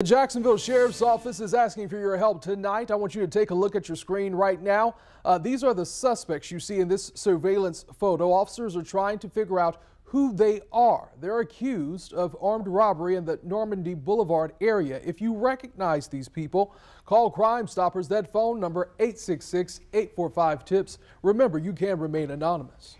The Jacksonville Sheriff's Office is asking for your help tonight. I want you to take a look at your screen right now. Uh, these are the suspects you see in this surveillance photo. Officers are trying to figure out who they are. They're accused of armed robbery in the Normandy Boulevard area. If you recognize these people, call Crime Stoppers. That phone number 866-845-TIPS. Remember, you can remain anonymous.